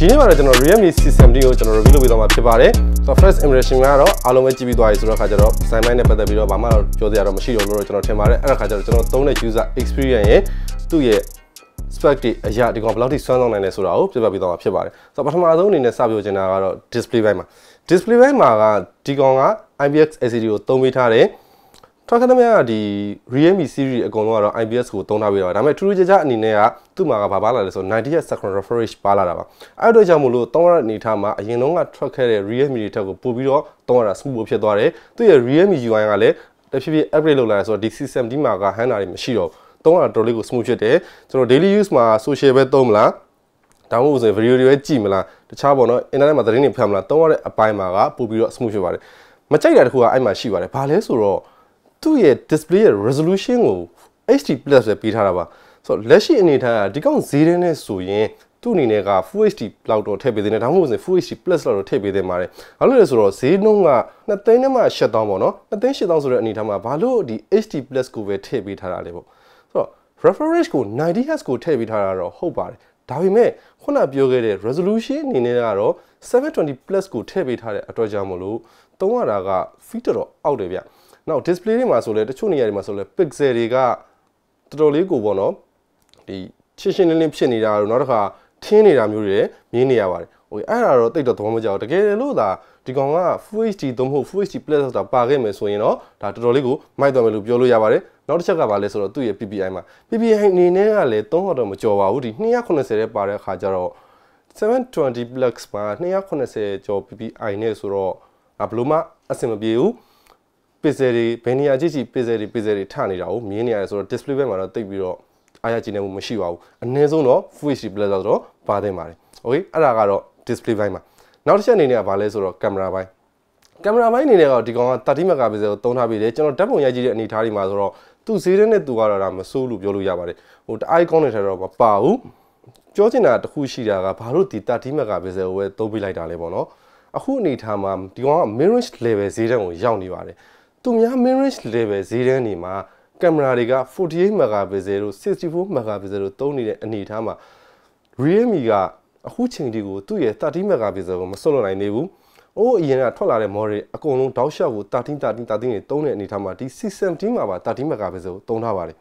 ဒီနေ့မှာတော့ကျွန်တော် Realme C70 ကိုကျွန်တော် review လုပ်ပေးသွားမှာဖြစ်ပါတယ်။ဆိုတော့ first impression ကတော့အားလုံးပဲကြည့်ပြီးသွားပြီဆိုတော့ခါကျတော့ design ပိုင်းနဲ့ပတ်သက်ပြီးတော့ဘာမှတော့ပြောစရာတော့မရှိတော့လို့ကျွန်တော်ထင်ပါတယ်။အဲ့ဒါခါကျတော့ကျွန်တော်သုံးတဲ့ user experience ရဲ့သူ့ရဲ့ spec တွေအရာဒီကောင်ဘယ်လောက်ထိစွမ်းဆောင်နိုင်လဲဆိုတာကိုပြပြပေးသွားမှာဖြစ်ပါတယ်။ဆိုတော့ပထမဆုံးအနေနဲ့စပြောချင်တာကတော့ display ပိုင်းမှာ display ပိုင်းမှာကဒီကောင်က IPX LCD ကိုသုံးပေးထားတယ်။ထွက်ခသမရကဒီ Realme series အကုန်လုံးကတော့ IPS ကိုသုံးထားပြီးတော့ဒါပေမဲ့ထူးထူးခြားခြားအနေနဲ့ကသူ့မှာကဘာပါလာလဲဆိုတော့90 second refresh ပါလာတာပါအဲ့တော့ကြောင့်မို့လို့သုံးရတဲ့အနေထားမှာအရင်ဆုံးကထွက်ခဲ့တဲ့ Realme တွေထက်ကိုပိုပြီးတော့သုံးရတာ smooth ဖြစ်သွားတယ်သူ့ရဲ့ Realme UI ကလည်းတဖြည်းဖြည်း upgrade လုပ်လာတယ်ဆိုတော့ဒီ system ဒီမှာကဟန်တာတွေမရှိတော့သုံးရတာတော်လေးကို smooth ဖြစ်တယ်ကျွန်တော် daily use မှာ social ပဲသုံးမလားဒါမှမဟုတ်ဆိုရင် video တွေပဲကြည့်မလားတခြားပေါ့နော် internet မှာသတင်းတွေဖတ်မလားသုံးရတဲ့အပိုင်းမှာကပိုပြီးတော့ smooth ဖြစ်ပါတယ်မကြိုက်တာတခုကအဲ့မှာရှိပါတယ်ဘာလဲဆိုတော့သူ့ရဲ့ display ရဲ့ resolution ကို HD+ ပဲပေးထားတာပါဆိုတော့လက်ရှိအနေထားကဒီကောင်ဈေးတန်းနဲ့ဆိုရင်သူ့အနေနဲ့က Full HD လောက်တော့ထည့်ပေးသေးတယ်ဒါမှမဟုတ်ရင် Full HD Plus လောက်တော့ထည့်ပေးသေးမှာတယ်ဘာလို့လဲဆိုတော့ဈေးနှုန်းက2သိန်းနဲ့မှ8000ပေါ့နော်2သိန်း8000ဆိုတဲ့အနေထားမှာဘာလို့ဒီ HD Plus ကိုပဲထည့်ပေးထားတာလဲပေါ့ဆိုတော့ refresh ကို 90Hz ကိုထည့်ပေးထားတာတော့ဟုတ်ပါတယ်ဒါပေမဲ့ခုနပြောခဲ့တဲ့ resolution အနေနဲ့ကတော့720 plus ကိုထည့်ပေးထားတဲ့အတွက်ကြောင့်မလို့သုံးရတာက feature တော့အောက်တယ်ဗျ။နောက် display တွေမှာဆိုလဲတချို့နေရာတွေမှာဆိုလဲ pixel တွေကတော်တော်လေးကိုပေါ့နော်ဒီရှင်းရှင်းလင်းလင်းဖြစ်နေတာတော့နောက်တစ်ခါထင်းနေတာမျိုးတွေမြင်နေရပါတယ်ဟိုအဲ့ဒါတော့တိတ်တော့သဘောမကျဘူးတကယ်လို့သာဒီကောင်က Full HD သို့မဟုတ် Full HD Plus ဆိုတာပါခဲ့မယ်ဆိုရင်တော့ဒါတော်တော်လေးကိုမိုက်သွားမယ်လို့ပြောလို့ရပါတယ်နောက်တစ်ချက်ကဘာလဲဆိုတော့သူ့ရဲ့ PPI မှာ PPI အနေနဲ့ကလည်း3ဟော့တော့မကျော်ပါဘူးဒီ290တဲ့ပါတဲ့အခါကျတော့720 Plus မှာ290ကျော် PPI နဲ့ဆိုတော့ဘယ်လိုမှအဆင်မပြေဘူးပစ်ဆယ်တွေဘယ်နေရာကြည့်ကြည့်ပစ်ဆယ်တွေပစ်ဆယ်တွေထနေတာကိုမြင်နေရတယ်ဆိုတော့ display ဘက်မှာတော့တိတ်ပြီးတော့အားရကျင်းနေမှုမရှိပါဘူးအနည်းဆုံးတော့ Full HD Plus ဆိုတော့ပါသင့်ပါတယ် Okay အဲ့ဒါကတော့ display ဘက်မှာနောက်တစ်ချက်အနေနဲ့ကဘာလဲဆိုတော့ကင်မရာဘက်ကင်မရာဘက်အနေနဲ့ကဒီကောင်က30 megapixel ကိုသုံးထားပြီးတယ်ကျွန်တော်ဓာတ်ပုံရိုက်ကြည့်တဲ့အနေအထားဒီမှာဆိုတော့သူ့ဈေးထဲနဲ့သူကတော့ဒါမဆိုးလို့ပြောလို့ရပါတယ်ဟိုတအားကောင်းနေတယ်တော့မပါဘူးပြောချင်တာတစ်ခုရှိတာကဘာလို့ဒီ30 megapixel ကိုပဲသုံးပြလိုက်တာလဲပေါ့နော်အခုအနေထားမှာဒီကောင်က mirror level ဈေးတန်းကိုရောက်နေပါတယ်သူများ mid range level ဈေးတန်းတွေမှာကင်မရာတွေက48 megapixel တို့64 megapixel တို့သုံးနေတဲ့အနေအထားမှာ Realme ကအခုချိန်ဒီကိုသူ့ရဲ့30 megapixel ကိုမဆွတ်လွတ်နိုင်သေးဘူး။အိုးအရင်ကထွက်လာတဲ့ model အကုန်လုံးတောက်လျှောက်ကို30 30 30တွေသုံးတဲ့အနေအထားမှာဒီ617မှာပါ30 megapixel ကိုသုံးထားပါတယ်။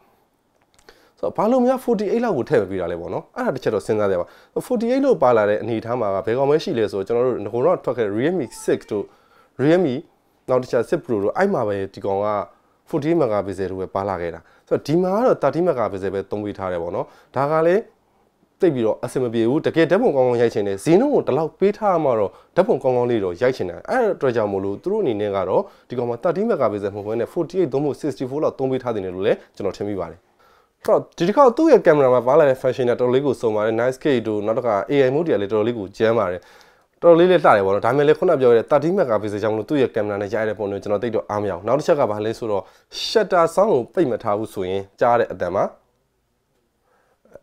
ဆိုတော့ဘာလို့များ48လောက်ကိုထည့်ပေးတာလဲပေါ့နော်။အဲ့ဒါတစ်ချက်တော့စဉ်းစားကြပါ။48လို့ပါလာတဲ့အနေအထားမှာကဘယ်ကောင်မဲရှိလဲဆိုတော့ကျွန်တော်တို့ငိုတော့ထွက်ခဲ့ Realme 6တို့ Realme နောက်တစ်ချက်6 Pro တို့အဲ့မှာပဲဒီကောင်က40 megapixel တို့ပဲပါလာခဲ့တာဆိုတော့ဒီမှာကတော့30 megapixel ပဲသုံးပေးထားတယ်ပေါ့နော်ဒါကလည်းတိတ်ပြီးတော့အဆင်မပြေဘူးတကယ်ဓာတ်ပုံကောင်းကောင်းရိုက်ချင်တယ်ဇင်းလုံးကိုတလောက်ပေးထားမှတော့ဓာတ်ပုံကောင်းကောင်းလေးတော့ရိုက်ချင်တယ်အဲ့အတွက်ကြောင့်မို့လို့သူတို့အနေနဲ့ကတော့ဒီကောင်မှာ30 megapixel မဟုတ်ဘဲနဲ့48သို့မဟုတ်64လောက်သုံးပေးထားတယ်လို့လည်းကျွန်တော်ထင်မိပါတယ်တော့ဒီတစ်ခါသူ့ရဲ့ကင်မရာမှာပါလာတဲ့ function တွေတော်တော်လေးကိုစုံပါတယ် nice cake တို့နောက်တစ်ခါ AI mode တွေကလည်းတော်တော်လေးကိုကျမ်းပါတယ်တော်တော်လေးလေးလှတယ်ပေါ့နော်ဒါမှမဟုတ်ခုနပြောရတဲ့30 megapixel ကြောင့်လို့သူ့ရဲ့ကင်မရာနဲ့ရိုက်တဲ့ပုံမျိုးကျွန်တော်သိတော့အားမရအောင်နောက်တစ်ချက်ကဘာလဲဆိုတော့ shutter sound ကိုပိတ်မထားဘူးဆိုရင်ကြားတဲ့အတန်မှာ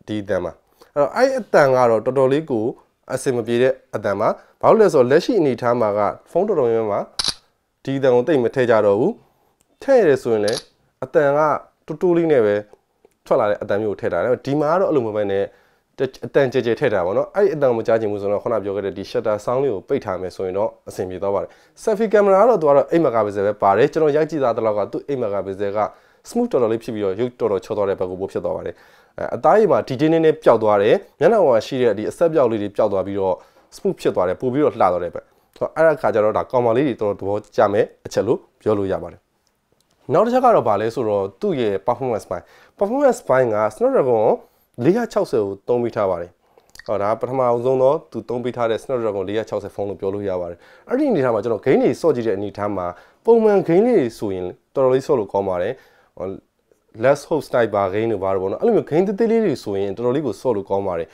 ဒီအတန်မှာအဲ့တော့အဲ့အတန်ကတော့တော်တော်လေးကိုအဆင်မပြေတဲ့အတန်မှာဘာလို့လဲဆိုတော့လက်ရှိအနေအထားမှာကဖုန်းတော်တော်များများမှာဒီအတန်ကိုသိမထည့်ကြတော့ဘူးထည့်ရတယ်ဆိုရင်လည်းအတန်ကတူတူလေးနဲ့ပဲထွက်လာတဲ့အတန်မျိုးကိုထည့်တာတယ်ဒီမှာကတော့အဲ့လိုမျိုးပဲနဲ့အတန်ကြဲကြဲထည့်တာပေါ့နော်အဲ့အတန်မကြားချင်ဘူးဆိုတော့ခုနပြောခဲ့တဲ့ဒီ shutter sound လေးကိုပိတ်ထားမယ်ဆိုရင်တော့အဆင်ပြေသွားပါတယ် selfie camera ကတော့သူကတော့8 megapixel ပဲပါတယ်ကျွန်တော်ရိုက်ကြည့်တာတလောက်ကသူ8 megapixel က smooth တော်တော်လေးဖြစ်ပြီးတော့ရုပ်တော်တော်ချောသွားတဲ့ဘက်ကိုပို့ဖြစ်သွားပါတယ်အသားရည်မှာ detail နည်းနည်းပျောက်သွားတယ်မျက်နှာပေါ်ရှိတဲ့ဒီအဆက်ပျောက်လေးတွေပျောက်သွားပြီးတော့ smooth ဖြစ်သွားတယ်ပို့ပြီးတော့လှသွားတဲ့ဘက်ဆိုတော့အဲ့ဒါခါကျတော့ဒါ comma လေးတွေတော်တော်သဘောကျမယ်အချက်လို့ပြောလို့ရပါတယ်နောက်တစ်ချက်ကတော့ဗာလဲဆိုတော့သူ့ရဲ့ performance ပိုင်း performance ပိုင်းက Snapdragon 460ကိုသုံးပေးထားပါတယ်ဟောဒါပထမအောင်ဆုံးတော့သူသုံးပေးထားတဲ့ Snapdragon 460ဖုန်းလို့ပြောလို့ရပါတယ်အဲ့ဒီအနေထားမှာကျွန်တော် gain တွေစော့ကြည့်တဲ့အနေထားမှာပုံမှန် gain တွေဆိုရင်တော်တော်လေးစော့လို့ကောင်းပါတယ် less hope sniper gain တွေဘာလို့ပေါ့နော်အဲ့လိုမျိုး gain သေးသေးလေးတွေဆိုရင်တော်တော်လေးကိုစော့လို့ကောင်းပါတယ်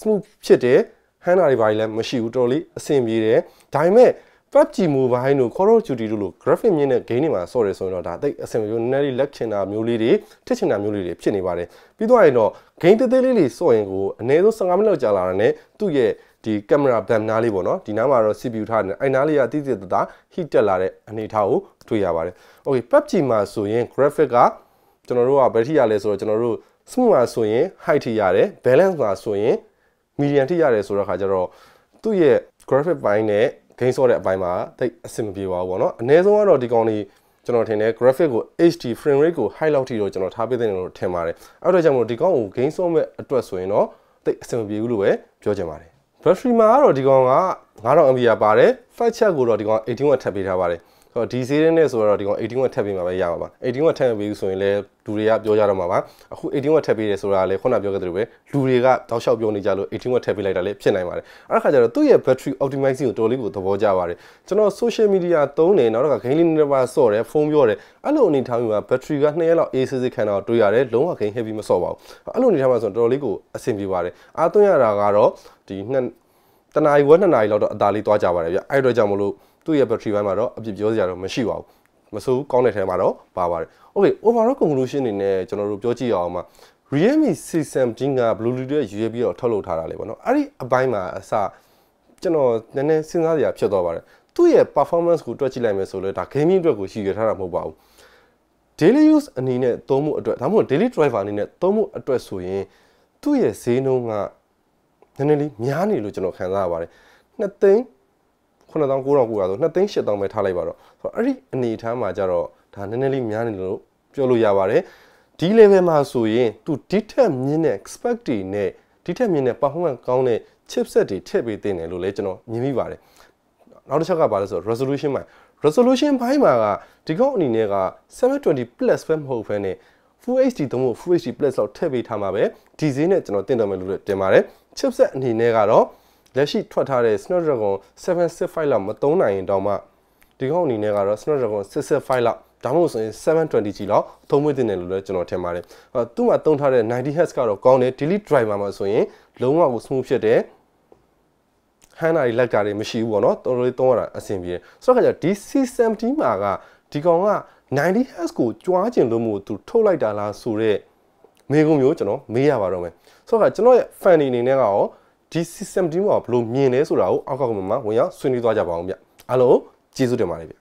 smooth ဖြစ်တယ်ဟန်နာတွေဘာတွေလည်းမရှိဘူးတော်တော်လေးအဆင်ပြေတယ်ဒါပေမဲ့ PUBG Mobile တို့ Call of Duty တို့လို graphic မြင့်တဲ့ game တွေမှာဆော့တယ်ဆိုရင်တော့ဒါတိတ်အဆင်ပြေနည်းနည်းလေးလက်ချင်တာမျိုးလေးတွေထစ်ချင်တာမျိုးလေးတွေဖြစ်နေပါတယ်ပြီးတော့ရင်တော့ game သေးသေးလေးတွေဆော့ရင်ကိုအနည်းဆုံး15မိနစ်လောက်ကြာလာတာနဲ့သူ့ရဲ့ဒီကင်မရာဗမ်နားလေးပေါ့နော်ဒီနားမှာတော့ CPU ထားတယ်အဲ့နားလေးကတိတိတသား heat တက်လာတဲ့အနေထားကိုတွေ့ရပါတယ် Okay PUBG မှာဆိုရင် graphic ကကျွန်တော်တို့ကဘယ်ထိရလဲဆိုတော့ကျွန်တော်တို့ smooth မှာဆိုရင် height ထိရတယ် balance မှာဆိုရင် medium ထိရတယ်ဆိုတော့ခါကျတော့သူ့ရဲ့ graphic ဘိုင်းနဲ့ဂိမ်းဆော့တဲ့အပိုင်းမှာတိတ်အဆင်မပြေပါဘူးပေါ့နော်အနည်းဆုံးကတော့ဒီကောင်တွေကျွန်တော်ထင်တယ် graphic ကို HD frame rate ကို high လောက်ထိတော့ကျွန်တော်ထားပေးသင့်တယ်လို့ထင်ပါတယ်အဲ့တော့ကြောင့်မို့ဒီကောင်ကို game ဆော့မဲ့အတွက်ဆိုရင်တော့တိတ်အဆင်မပြေဘူးလို့ပဲပြောချင်ပါတယ် battery မှာကတော့ဒီကောင်က9000 mAh ပါတယ် fast charge ကိုတော့ဒီကောင်81ဝက်ထပ်ပေးထားပါတယ်ဆိုတော့ဒီ series နဲ့ဆိုတော့ဒီကောင်81ထပ်ပေးမှာပဲရပါပါ81ထပ်ပေးပြီဆိုရင်လည်းလူတွေကပြောကြတော့မှာပါအခု81ထပ်ပေးတယ်ဆိုတာလည်းခုနပြောခဲ့သလိုပဲလူတွေကတောက်လျှောက်ပြောနေကြလို့81ထပ်ပေးလိုက်တာလည်းဖြစ်နိုင်ပါတယ်အဲ့ခါကျတော့သူ့ရဲ့ battery optimizing ကိုတော်လေးကိုသဘောကျပါတယ်ကျွန်တော် social media သုံးတယ်နောက်တော့ game လေးနည်းနည်းပါဆော့တယ်ဖုန်းပြောတယ်အဲ့လိုအနေထားမျိုးက battery က2ရက်လောက် AC စစ်ခံတော့တွေ့ရတယ်လုံးဝ game heavy မဆော့ပါဘူးအဲ့လိုအနေထားမှာဆိုတော့တော်တော်လေးကိုအဆင်ပြေပါတယ်အားသွင်းရတာကတော့ဒီတနာရီဝက်နှစ်နာရီလောက်တော့အသာလေးသွားကြပါတယ်ဗျအဲ့တော့ကြောင့်မလို့သူ့ရဲ့ battery ဘက်မှာတော့အပြစ်ပြောစရာတော့မရှိပါဘူးမဆိုးကောင်းတဲ့ထဲမှာတော့ပါပါတယ် okay overall conclusion အနေနဲ့ကျွန်တော်တို့ပြောကြည့်အောင်ပါ Realme C17 က Bluetooth ရဲ့ USB တော့ထုတ်လုပ်ထားတာလေပေါ့နော်အဲ့ဒီအပိုင်းမှာအစကျွန်တော်နည်းနည်းစဉ်းစားစရာဖြစ်သွားပါတယ်သူ့ရဲ့ performance ကိုတွက်ကြည့်လိုက်မယ်ဆိုလဲဒါ gaming အတွက်ကိုရှိရထားတာမဟုတ်ပါဘူး daily use အနေနဲ့သုံးမှုအတွက်ဒါမှမဟုတ် daily driver အနေနဲ့သုံးမှုအတွက်ဆိုရင်သူ့ရဲ့ဈေးနှုန်းကနည်းနည်းလေးများနေလို့ကျွန်တော်ခံစားရပါတယ်2သိန်း9900ဆို2သိန်း8000ပဲထားလိုက်ပါတော့ဆိုတော့အဲ့ဒီအနေထားမှာကြတော့ဒါနည်းနည်းလေးများနေလို့ပြောလို့ရပါတယ်ဒီ level မှာဆိုရင် तू ဒီထက်မြင့်တဲ့ expect တွေနဲ့ဒီထက်မြင့်တဲ့ performance ကောင်းတဲ့ chipset တွေထည့်ပေးသင့်တယ်လို့လည်းကျွန်တော်မြင်မိပါတယ်နောက်တစ်ချက်ကပါလဲဆိုတော့ resolution ပိုင်း resolution ဘိုင်းမှာကဒီကောင်အနေနဲ့က720 plus ပဲမဟုတ်ဘဲနဲ့ Full HD သုံးဖို့ Full HD Plus လောက်ထည့်ပေးထားမှာပဲဒီဈေးနဲ့ကျွန်တော်တင်တော်မယ်လို့တင်ပါတယ် chipset အနေနဲ့ကတော့လက်ရှိထွက်ထားတဲ့ Snapdragon 765လောက်မသုံးနိုင်ရင်တောင်မှဒီကောင်အနေနဲ့ကတော့ Snapdragon 665လောက်ဒါမှမဟုတ်ဆိုရင် 720G လောက်သုံးမွေးတင်တယ်လို့လည်းကျွန်တော်ထင်ပါတယ်အဲသူ့မှာသုံးထားတဲ့ 90Hz ကတော့ကောင်းတယ် Daily Driver မှာဆိုရင်လုံးဝကို smooth ဖြစ်တယ်ဟန်နာတွေလိုက်တာတွေမရှိဘူးပေါ့နော်တော်တော်လေးသုံးရတာအဆင်ပြေတယ်ဆိုတော့ခါကျဒီ C70 မှာကဒီကောင်က 90Hz ကိုကြွားကျင်လို့မို့သူထုတ်လိုက်တာလားဆိုတော့မေကွန်မျိုးကျွန်တော်မေးရပါတော့မယ်ဆိုတော့ကျွန်တော်ရဲ့ fan တွေအနေနဲ့ကရောဒီ system တင်းမှာဘယ်လိုမြင်လဲဆိုတာကိုအောက်ကမှဝင်ရောက်ဆွေးနွေးသွားကြပါအောင်ဗျအားလုံးကျေးဇူးတင်ပါတယ်ဗျ